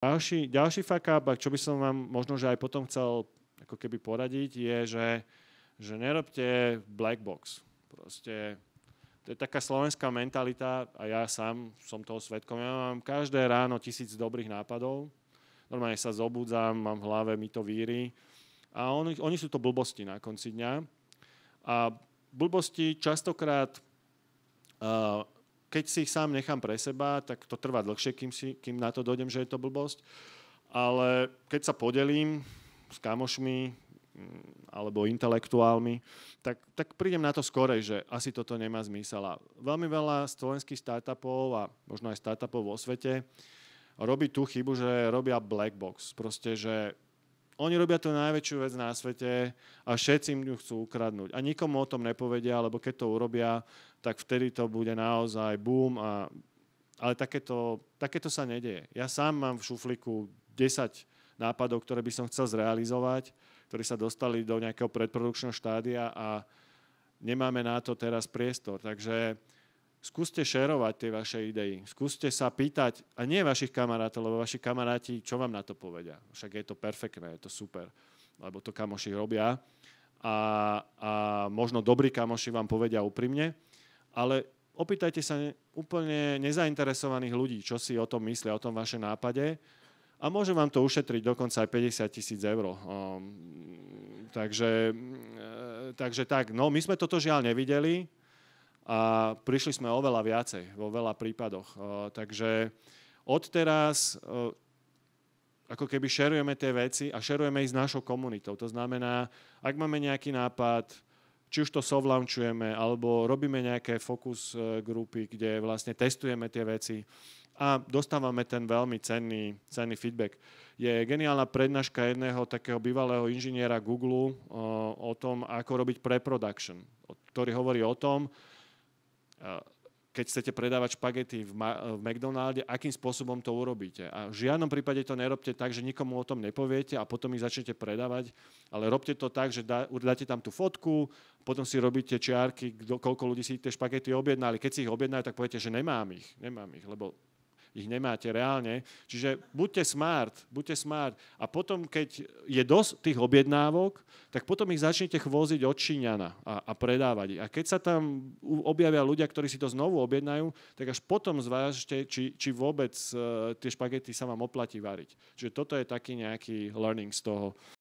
Ďalší, ďalší fuck up, čo by som vám možno, že aj potom chcel ako keby poradiť, je, že, že nerobte black box. Proste to je taká slovenská mentalita a ja sám som toho svetkom. Ja mám každé ráno tisíc dobrých nápadov. Normálne sa zobudzam, mám v hlave, mi to víry. A on, oni sú to blbosti na konci dňa. A blbosti častokrát uh, keď si ich sám nechám pre seba, tak to trvá dlhšie, kým, si, kým na to dojdem, že je to blbosť. Ale keď sa podelím s kamošmi mm, alebo intelektuálmi, tak, tak prídem na to skorej, že asi toto nemá zmysel. A veľmi veľa slovenských startupov a možno aj startupov vo svete robí tú chybu, že robia black box. Proste, že oni robia tú najväčšiu vec na svete a všetci im ju chcú ukradnúť. A nikomu o tom nepovedia, lebo keď to urobia, tak vtedy to bude naozaj boom. A... Ale takéto, takéto sa nedeje. Ja sám mám v šufliku 10 nápadov, ktoré by som chcel zrealizovať, ktorí sa dostali do nejakého predprodukčného štádia a nemáme na to teraz priestor. Takže skúste šerovať tie vaše idei, skúste sa pýtať, a nie vašich kamarátov, lebo vaši kamaráti, čo vám na to povedia? Však je to perfektné, je to super, lebo to kamoši robia. A, a možno dobrí kamoši vám povedia úprimne, ale opýtajte sa úplne nezainteresovaných ľudí, čo si o tom myslia, o tom vaše nápade a môže vám to ušetriť dokonca aj 50 tisíc eur. Um, takže, ehm, takže tak, no my sme toto žiaľ nevideli, a prišli sme oveľa viacej, vo veľa prípadoch. Takže odteraz ako keby šerujeme tie veci a šerujeme ich s našou komunitou. To znamená, ak máme nejaký nápad, či už to sovlaunčujeme, alebo robíme nejaké focus e, grupy, kde vlastne testujeme tie veci a dostávame ten veľmi cenný, cenný feedback. Je geniálna prednáška jedného takého bývalého inžiniera Google o, o tom, ako robiť preproduction, ktorý hovorí o tom, Eh, keď chcete predávať špagety v, Ma- eh, v McDonalde, akým spôsobom to urobíte. A v žiadnom prípade to nerobte tak, že nikomu o tom nepoviete a potom ich začnete predávať, ale robte to tak, že da- dáte tam tú fotku, potom si robíte čiarky, kdo, koľko ľudí si tie špagety objednali. Keď si ich objednajú, tak poviete, že nemám ich, nemám ich, lebo ich nemáte reálne. Čiže buďte smart, buďte smart. A potom, keď je dosť tých objednávok, tak potom ich začnete chvoziť od Číňana a, a predávať A keď sa tam objavia ľudia, ktorí si to znovu objednajú, tak až potom zvážte, či, či vôbec e, tie špagety sa vám oplatí variť. Čiže toto je taký nejaký learning z toho,